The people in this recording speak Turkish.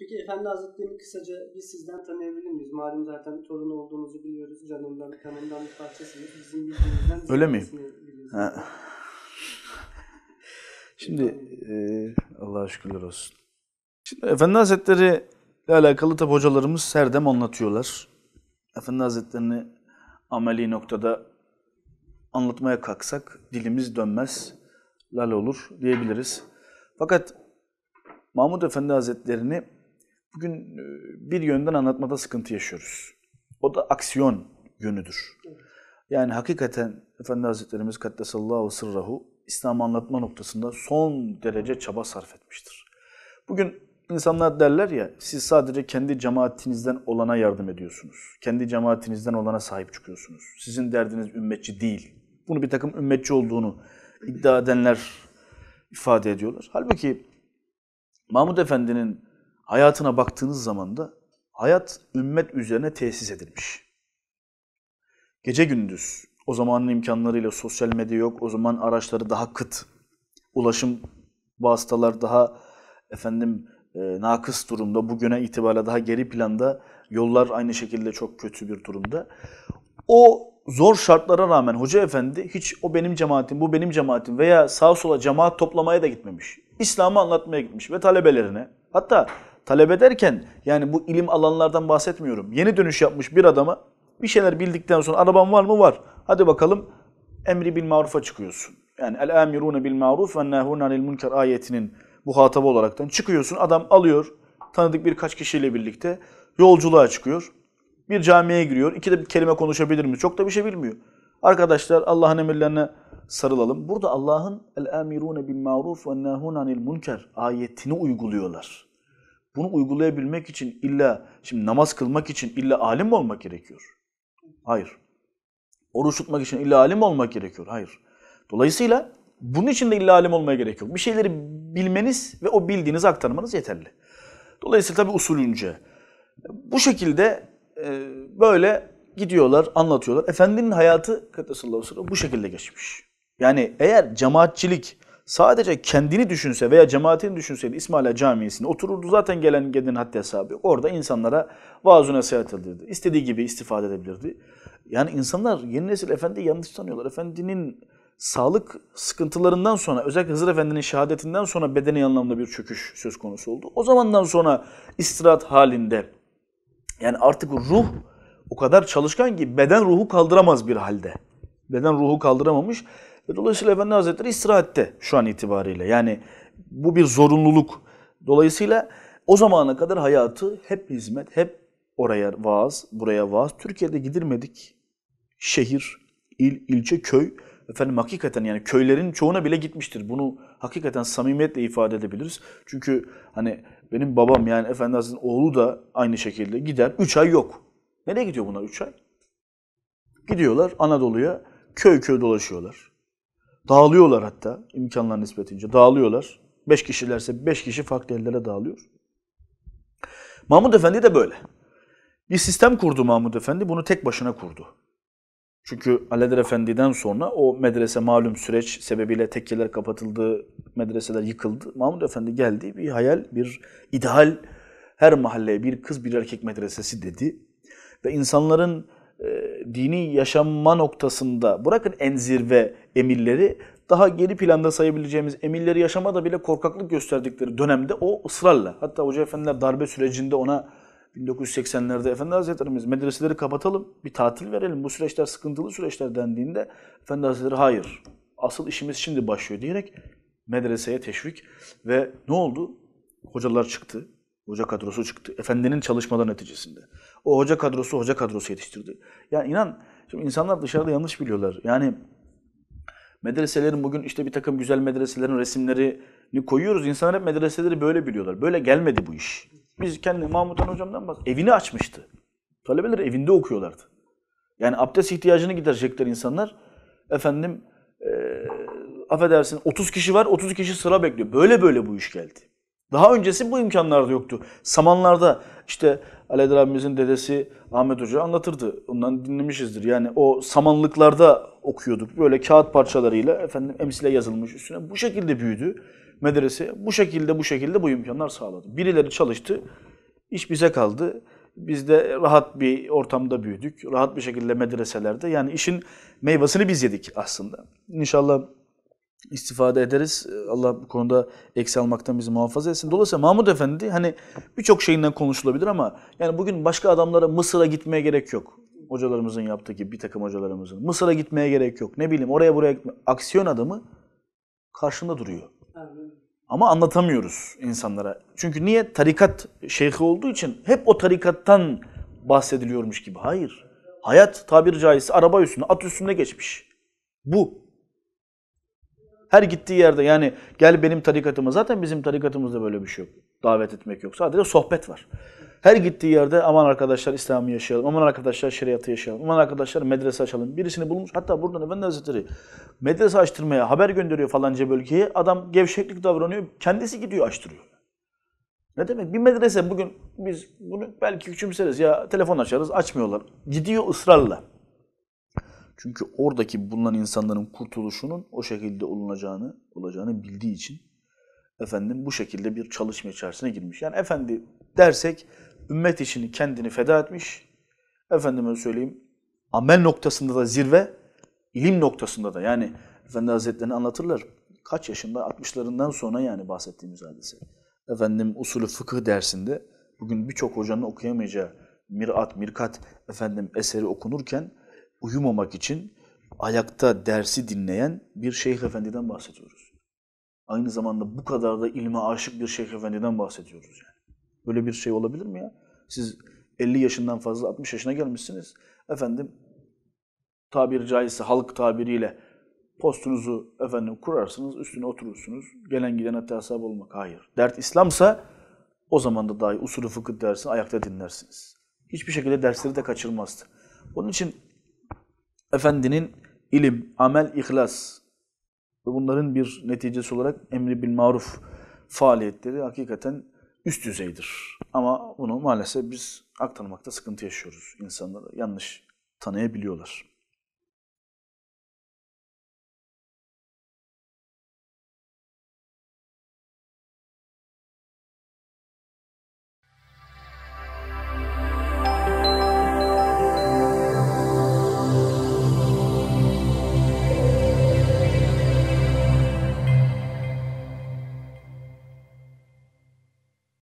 Peki Efendi Hazretleri'ni kısaca biz sizden tanıyabilir miyiz? Malum zaten torun olduğunuzu biliyoruz. Canından, kanından bir parçasınız. Bizim bildiğimizden Öyle miyim? Şimdi e, Allah'a şükürler olsun. Şimdi Efendi Hazretleri ile alakalı tabi hocalarımız her dem anlatıyorlar. Efendi Hazretlerini ameli noktada anlatmaya kalksak dilimiz dönmez, lal olur diyebiliriz. Fakat Mahmud Efendi Hazretlerini bugün e, bir yönden anlatmada sıkıntı yaşıyoruz. O da aksiyon yönüdür. Yani hakikaten Efendi Hazretlerimiz Kaddesallahu sırrahu İslam anlatma noktasında son derece çaba sarf etmiştir. Bugün insanlar derler ya siz sadece kendi cemaatinizden olana yardım ediyorsunuz. Kendi cemaatinizden olana sahip çıkıyorsunuz. Sizin derdiniz ümmetçi değil. Bunu bir takım ümmetçi olduğunu iddia edenler ifade ediyorlar. Halbuki Mahmud Efendi'nin hayatına baktığınız zaman da hayat ümmet üzerine tesis edilmiş. Gece gündüz, o zamanın imkanlarıyla sosyal medya yok, o zaman araçları daha kıt, ulaşım vasıtalar daha efendim e, nakıs durumda, bugüne itibariyle daha geri planda, yollar aynı şekilde çok kötü bir durumda. O zor şartlara rağmen hoca efendi hiç o benim cemaatim, bu benim cemaatim veya sağ sola cemaat toplamaya da gitmemiş. İslam'ı anlatmaya gitmiş ve talebelerine hatta Talep ederken yani bu ilim alanlardan bahsetmiyorum. Yeni dönüş yapmış bir adama bir şeyler bildikten sonra araban var mı? Var. Hadi bakalım emri bil marufa çıkıyorsun. Yani el amirune bil maruf ve nehuna lil münker ayetinin muhatabı olaraktan çıkıyorsun. Adam alıyor tanıdık birkaç kişiyle birlikte yolculuğa çıkıyor. Bir camiye giriyor. İki de bir kelime konuşabilir mi? Çok da bir şey bilmiyor. Arkadaşlar Allah'ın emirlerine sarılalım. Burada Allah'ın el amirune bil maruf ve nehuna lil münker ayetini uyguluyorlar. Bunu uygulayabilmek için illa, şimdi namaz kılmak için illa alim olmak gerekiyor? Hayır. Oruç tutmak için illa alim olmak gerekiyor? Hayır. Dolayısıyla bunun için de illa alim olmaya gerek yok. Bir şeyleri bilmeniz ve o bildiğiniz aktarmanız yeterli. Dolayısıyla tabi usulünce. Bu şekilde e, böyle gidiyorlar, anlatıyorlar. Efendinin hayatı sallallahu aleyhi bu şekilde geçmiş. Yani eğer cemaatçilik sadece kendini düşünse veya cemaatini düşünseydi İsmaila Camisi'nde otururdu zaten gelen gelen haddi hesabı yok. Orada insanlara vaaz nasihat edilirdi. İstediği gibi istifade edebilirdi. Yani insanlar yeni nesil efendi yanlış tanıyorlar. Efendinin sağlık sıkıntılarından sonra özellikle Hızır Efendi'nin şehadetinden sonra bedeni anlamda bir çöküş söz konusu oldu. O zamandan sonra istirahat halinde yani artık ruh o kadar çalışkan ki beden ruhu kaldıramaz bir halde. Beden ruhu kaldıramamış ve Dolayısıyla Efendi Hazretleri istirahatte şu an itibariyle. Yani bu bir zorunluluk. Dolayısıyla o zamana kadar hayatı hep hizmet, hep oraya vaaz, buraya vaaz. Türkiye'de gidilmedik şehir, il, ilçe, köy. Efendim hakikaten yani köylerin çoğuna bile gitmiştir. Bunu hakikaten samimiyetle ifade edebiliriz. Çünkü hani benim babam yani Efendi Hazretleri'nin oğlu da aynı şekilde gider. Üç ay yok. Nereye gidiyor bunlar üç ay? Gidiyorlar Anadolu'ya köy köy dolaşıyorlar. Dağılıyorlar hatta imkanlar nispetince. Dağılıyorlar. Beş kişilerse beş kişi farklı ellere dağılıyor. Mahmud Efendi de böyle. Bir sistem kurdu Mahmud Efendi. Bunu tek başına kurdu. Çünkü Aleder Efendi'den sonra o medrese malum süreç sebebiyle tekkeler kapatıldı, medreseler yıkıldı. Mahmud Efendi geldi bir hayal, bir ideal her mahalleye bir kız bir erkek medresesi dedi. Ve insanların dini yaşanma noktasında bırakın en zirve emirleri daha geri planda sayabileceğimiz emirleri yaşamada bile korkaklık gösterdikleri dönemde o ısrarla. Hatta Hoca Efendiler darbe sürecinde ona 1980'lerde Efendi Hazretlerimiz medreseleri kapatalım, bir tatil verelim. Bu süreçler sıkıntılı süreçler dendiğinde Efendi Hazretleri hayır, asıl işimiz şimdi başlıyor diyerek medreseye teşvik ve ne oldu? Hocalar çıktı. Hoca kadrosu çıktı. Efendinin çalışmaları neticesinde. O hoca kadrosu hoca kadrosu yetiştirdi. Yani inan şimdi insanlar dışarıda yanlış biliyorlar. Yani medreselerin bugün işte bir takım güzel medreselerin resimlerini koyuyoruz. İnsanlar hep medreseleri böyle biliyorlar. Böyle gelmedi bu iş. Biz kendi Mahmut Han hocamdan bak evini açmıştı. Talebeler evinde okuyorlardı. Yani abdest ihtiyacını giderecekler insanlar. Efendim e, affedersin 30 kişi var 30 kişi sıra bekliyor. Böyle böyle bu iş geldi. Daha öncesi bu imkanlar da yoktu. Samanlarda işte Aledra abimizin dedesi Ahmet Hoca anlatırdı. Ondan dinlemişizdir. Yani o samanlıklarda okuyorduk. Böyle kağıt parçalarıyla efendim emsile yazılmış üstüne. Bu şekilde büyüdü medrese. Bu şekilde bu şekilde bu imkanlar sağladı. Birileri çalıştı. İş bize kaldı. Biz de rahat bir ortamda büyüdük. Rahat bir şekilde medreselerde. Yani işin meyvasını biz yedik aslında. İnşallah istifade ederiz. Allah bu konuda eksi almaktan bizi muhafaza etsin. Dolayısıyla Mahmud Efendi hani birçok şeyinden konuşulabilir ama yani bugün başka adamlara Mısır'a gitmeye gerek yok. Hocalarımızın yaptığı gibi bir takım hocalarımızın. Mısır'a gitmeye gerek yok. Ne bileyim oraya buraya gitme. Aksiyon adamı karşında duruyor. Ama anlatamıyoruz insanlara. Çünkü niye? Tarikat şeyhi olduğu için hep o tarikattan bahsediliyormuş gibi. Hayır. Hayat tabiri caizse araba üstünde, at üstünde geçmiş. Bu her gittiği yerde yani gel benim tarikatıma. Zaten bizim tarikatımızda böyle bir şey yok. Davet etmek yok. Sadece sohbet var. Her gittiği yerde aman arkadaşlar İslam'ı yaşayalım, aman arkadaşlar şeriatı yaşayalım, aman arkadaşlar medrese açalım. Birisini bulmuş hatta buradan Efendi Hazretleri medrese açtırmaya haber gönderiyor falanca bölgeye. Adam gevşeklik davranıyor, kendisi gidiyor açtırıyor. Ne demek? Bir medrese bugün biz bunu belki küçümseriz ya telefon açarız açmıyorlar. Gidiyor ısrarla. Çünkü oradaki bulunan insanların kurtuluşunun o şekilde olunacağını, olacağını bildiği için efendim bu şekilde bir çalışma içerisine girmiş. Yani efendi dersek ümmet için kendini feda etmiş. Efendime söyleyeyim amel noktasında da zirve, ilim noktasında da yani Efendi Hazretlerini anlatırlar. Kaç yaşında? 60'larından sonra yani bahsettiğimiz hadise. Efendim usulü fıkıh dersinde bugün birçok hocanın okuyamayacağı mirat, mirkat efendim eseri okunurken uyumamak için ayakta dersi dinleyen bir şeyh efendiden bahsediyoruz. Aynı zamanda bu kadar da ilme aşık bir şeyh efendiden bahsediyoruz yani. Böyle bir şey olabilir mi ya? Siz 50 yaşından fazla 60 yaşına gelmişsiniz. Efendim tabir caizse halk tabiriyle postunuzu efendim kurarsınız, üstüne oturursunuz. Gelen giden hatta hesap olmak. Hayır. Dert İslam'sa o zaman da dahi usulü fıkıh dersini ayakta dinlersiniz. Hiçbir şekilde dersleri de kaçırmazdı. Onun için Efendinin ilim, amel, ihlas ve bunların bir neticesi olarak emri bil maruf faaliyetleri hakikaten üst düzeydir. Ama bunu maalesef biz aktarmakta sıkıntı yaşıyoruz. İnsanları yanlış tanıyabiliyorlar.